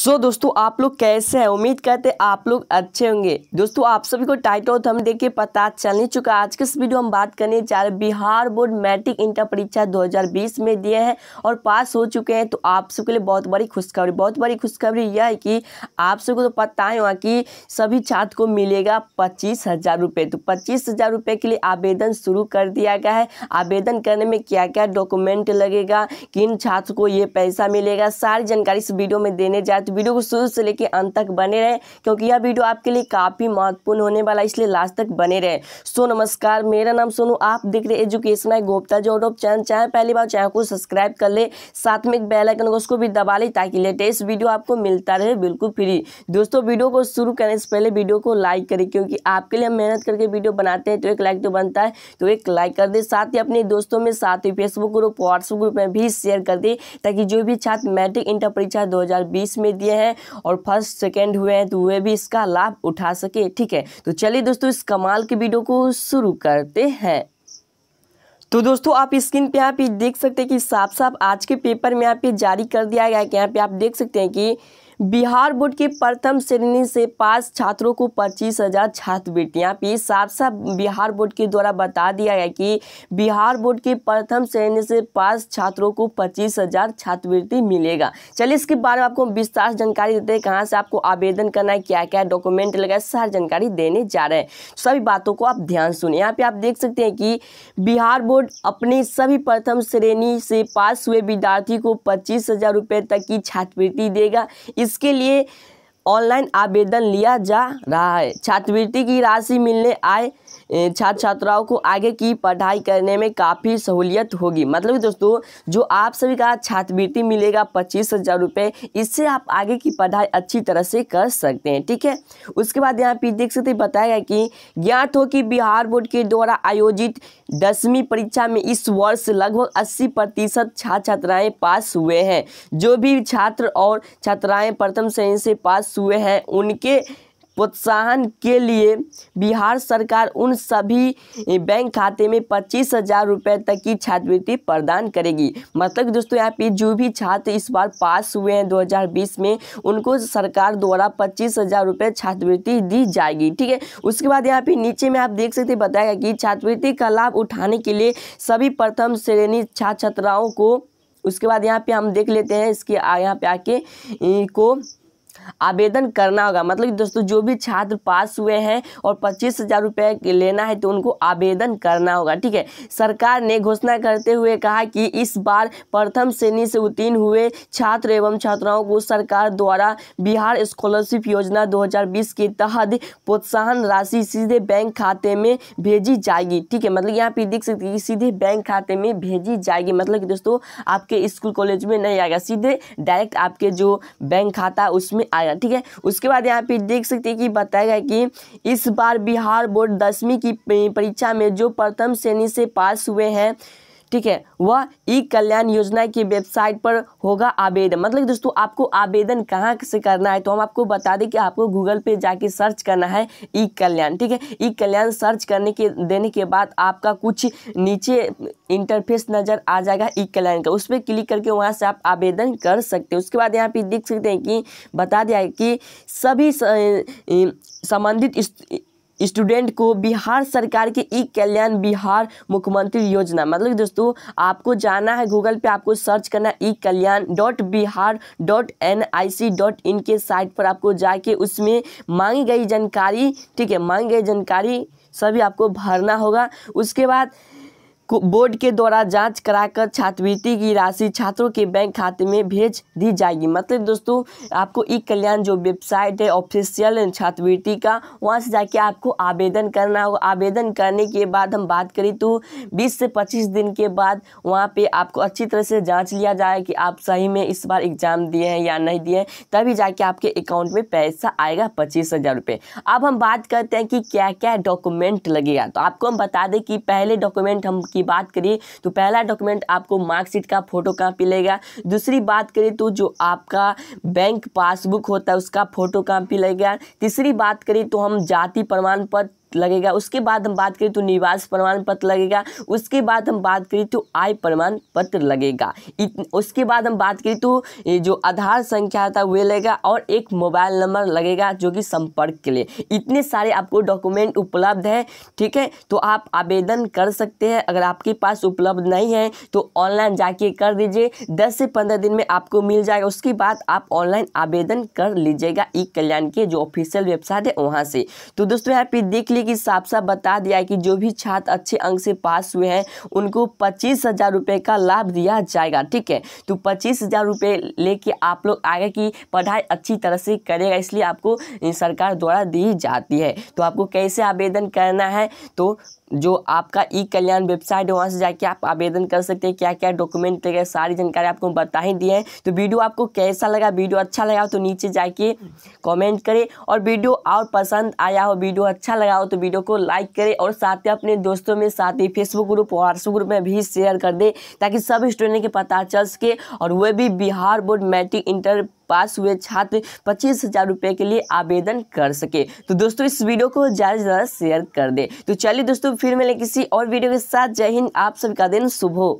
सो so, दोस्तों आप लोग कैसे हैं उम्मीद करते हैं आप लोग अच्छे होंगे दोस्तों आप सभी को टाइटल तो हम देख के पता चल नहीं चुका आज के इस वीडियो हम बात करने जा रहे बिहार बोर्ड मैट्रिक इंटर परीक्षा 2020 में दिए हैं और पास हो चुके हैं तो आप सबके लिए बहुत बड़ी खुशखबरी बहुत बड़ी खुशखबरी यह है कि आप सबको तो पता ही होगा कि सभी छात्र को मिलेगा पच्चीस हज़ार तो पच्चीस हज़ार के लिए आवेदन शुरू कर दिया गया है आवेदन करने में क्या क्या डॉक्यूमेंट लगेगा किन छात्र को ये पैसा मिलेगा सारी जानकारी इस वीडियो में देने जा तो वीडियो को शुरू से लेकर अंत तक बने रहें क्योंकि यह वीडियो आपके लिए काफ़ी महत्वपूर्ण होने वाला है इसलिए लास्ट तक बने रहें सो नमस्कार मेरा नाम सोनू आप देख रहे एजुकेशन है गोप्ता जो यूट्यूब चैनल चाहे पहली बार चैनल को सब्सक्राइब कर ले साथ में एक बेलाइकन को उसको भी दबा ले ताकि लेटेस्ट वीडियो आपको मिलता रहे बिल्कुल फ्री दोस्तों वीडियो को शुरू करने से पहले वीडियो को लाइक करें क्योंकि आपके लिए हम मेहनत करके वीडियो बनाते हैं तो एक लाइक तो बनता है तो एक लाइक कर दे साथ ही अपने दोस्तों में साथ ही फेसबुक ग्रुप व्हाट्सएप ग्रुप में भी शेयर कर दे ताकि जो भी छात्र मैट्रिक इंटर परीक्षा दो में दिए हैं और फर्स्ट सेकेंड हुए हैं तो वे भी इसका लाभ उठा सके ठीक है तो चलिए दोस्तों इस कमाल के वीडियो को शुरू करते हैं तो दोस्तों आप स्क्रीन पे यहाँ पे देख सकते हैं कि साफ साफ आज के पेपर में यहाँ पे जारी कर दिया गया है कि यहाँ पे आप देख सकते हैं कि बिहार बोर्ड की प्रथम श्रेणी से पास छात्रों को पच्चीस हजार छात्रवृत्तियाँ पी साफ साफ बिहार बोर्ड के द्वारा बता दिया गया कि बिहार बोर्ड की प्रथम श्रेणी से पास छात्रों को पच्चीस हजार छात्रवृत्ति मिलेगा चलिए इसके बारे में आपको विस्तार जानकारी देते हैं कहाँ से आपको आवेदन करना है क्या क्या डॉक्यूमेंट लगा सारी जानकारी देने जा रहे हैं सभी बातों को आप ध्यान सुने यहाँ पे आप देख सकते हैं कि बिहार बोर्ड अपने सभी प्रथम श्रेणी से पास हुए विद्यार्थी को पच्चीस हजार तक की छात्रवृत्ति देगा इस जिसके लिए ऑनलाइन आवेदन लिया जा रहा है छात्रवृत्ति की राशि मिलने आए छात्र छात्राओं को आगे की पढ़ाई करने में काफ़ी सहूलियत होगी मतलब दोस्तों जो आप सभी का छात्रवृत्ति मिलेगा पच्चीस हज़ार रुपये इससे आप आगे की पढ़ाई अच्छी तरह से कर सकते हैं ठीक है उसके बाद यहाँ पे देख सकते बताया गया कि ज्ञात हो कि बिहार बोर्ड के द्वारा आयोजित दसवीं परीक्षा में इस वर्ष लगभग अस्सी प्रतिशत छात्र छात्राएँ पास हुए हैं जो भी छात्र और छात्राएँ प्रथम श्रेणी से पास हुए हैं उनके प्रोत्साहन के लिए बिहार सरकार उन सभी बैंक खाते में पच्चीस हज़ार रुपये तक की छात्रवृत्ति प्रदान करेगी मतलब दोस्तों यहाँ पे जो भी छात्र इस बार पास हुए हैं 2020 में उनको सरकार द्वारा पच्चीस हज़ार रुपये छात्रवृत्ति दी जाएगी ठीक है उसके बाद यहाँ पे नीचे में आप देख सकते बताया कि छात्रवृत्ति का लाभ उठाने के लिए सभी प्रथम श्रेणी छात्र छात्राओं को उसके बाद यहाँ पे हम देख लेते हैं इसके यहाँ पे आके को आवेदन करना होगा मतलब कि दोस्तों जो भी छात्र पास हुए हैं और पच्चीस हज़ार रुपये लेना है तो उनको आवेदन करना होगा ठीक है सरकार ने घोषणा करते हुए कहा कि इस बार प्रथम श्रेणी से उत्तीर्ण हुए छात्र एवं छात्राओं को सरकार द्वारा बिहार स्कॉलरशिप योजना 2020 के तहत प्रोत्साहन राशि सीधे बैंक खाते में भेजी जाएगी ठीक है मतलब यहाँ पे देख सकते हैं सीधे बैंक खाते में भेजी जाएगी मतलब कि दोस्तों आपके स्कूल कॉलेज में नहीं आएगा सीधे डायरेक्ट आपके जो बैंक खाता उसमें में आएगा ठीक है उसके बाद यहाँ पे देख सकते हैं कि बताया गया कि इस बार बिहार बोर्ड दसवीं की परीक्षा में जो प्रथम श्रेणी से पास हुए हैं ठीक है वह ई कल्याण योजना की वेबसाइट पर होगा आवेदन मतलब दोस्तों आपको आवेदन कहाँ से करना है तो हम आपको बता दें कि आपको गूगल पे जाके सर्च करना है ई कल्याण ठीक है ई कल्याण सर्च करने के देने के बाद आपका कुछ नीचे इंटरफेस नज़र आ जाएगा ई कल्याण का उस पर क्लिक करके वहाँ से आप आवेदन कर सकते हैं उसके बाद यहाँ पे देख सकते हैं कि बता दिया है कि सभी संबंधित स्टूडेंट को बिहार सरकार के ई कल्याण बिहार मुख्यमंत्री योजना मतलब दोस्तों आपको जाना है गूगल पे आपको सर्च करना E Kalyan dot Bihar dot N I C dot in के साइट पर आपको जाके उसमें मांगी गई जानकारी ठीक है मांगी गई जानकारी सभी आपको भरना होगा उसके बाद बोर्ड के द्वारा जांच कराकर छात्रवृत्ति की राशि छात्रों के बैंक खाते में भेज दी जाएगी मतलब दोस्तों आपको ई कल्याण जो वेबसाइट है ऑफिशियल छात्रवृत्ति का वहाँ से जाके आपको आवेदन करना होगा आवेदन करने के बाद हम बात करें तो बीस से पच्चीस दिन के बाद वहाँ पर आपको अच्छी तरह से जाँच लिया जाए कि आप सही में इस बार एग्ज़ाम दिए हैं या नहीं दिए हैं तभी जाके आपके अकाउंट में पैसा आएगा पच्चीस हज़ार रुपये अब हम बात करते हैं कि क्या क्या डॉक्यूमेंट लगेगा तो आपको हम बता दें कि पहले डॉक्यूमेंट हम की की बात करिए तो पहला डॉक्यूमेंट आपको मार्कशीट का फोटो कापी लेगा दूसरी बात करें तो जो आपका बैंक पासबुक होता है उसका फोटो कापी लेगा तीसरी बात करें तो हम जाति प्रमाण पत्र लगेगा उसके बाद हम बात करें तो निवास प्रमाण पत्र लगेगा उसके बाद हम बात करें तो आय प्रमाण पत्र लगेगा इत, उसके बाद हम बात करें तो जो आधार संख्या था वे वह लगेगा और एक मोबाइल नंबर लगेगा जो कि संपर्क के लिए इतने सारे आपको डॉक्यूमेंट उपलब्ध है ठीक है तो आप आवेदन कर सकते हैं अगर आपके पास उपलब्ध नहीं है तो ऑनलाइन जाके कर दीजिए दस से पंद्रह दिन में आपको मिल जाएगा उसके बाद आप ऑनलाइन आवेदन कर लीजिएगा ई कल्याण के जो ऑफिशियल वेबसाइट है वहाँ से तो दोस्तों यहाँ पे देख लीजिए जैसे कि साफ साफ बता दिया कि जो भी छात्र अच्छे अंक से पास हुए हैं उनको पच्चीस हज़ार रुपये का लाभ दिया जाएगा ठीक है तो पच्चीस हज़ार रुपये लेके आप लोग आगे की पढ़ाई अच्छी तरह से करेगा इसलिए आपको सरकार द्वारा दी जाती है तो आपको कैसे आवेदन करना है तो जो आपका ई कल्याण वेबसाइट है वहाँ से जाके आप आवेदन कर सकते हैं क्या क्या डॉक्यूमेंट लगे सारी जानकारी आपको बता ही दी है तो वीडियो आपको कैसा लगा वीडियो अच्छा लगा तो नीचे जाके कमेंट करें और वीडियो और पसंद आया हो वीडियो अच्छा लगा हो तो वीडियो को लाइक करें और साथ ही अपने दोस्तों में साथ ही फेसबुक ग्रुप और व्हाट्सअप ग्रुप में भी शेयर कर दें ताकि सब स्टूडेंट के पता चल सके और वे भी Bihar board matric inter pass हुए छात्र पच्चीस हज़ार रुपये के लिए आवेदन कर सके तो दोस्तों इस वीडियो को ज़्यादा से ज़्यादा शेयर कर दे तो चलिए दोस्तों फिर मिले किसी और वीडियो के साथ जय हिंद आप सभी का दिन शुभ हो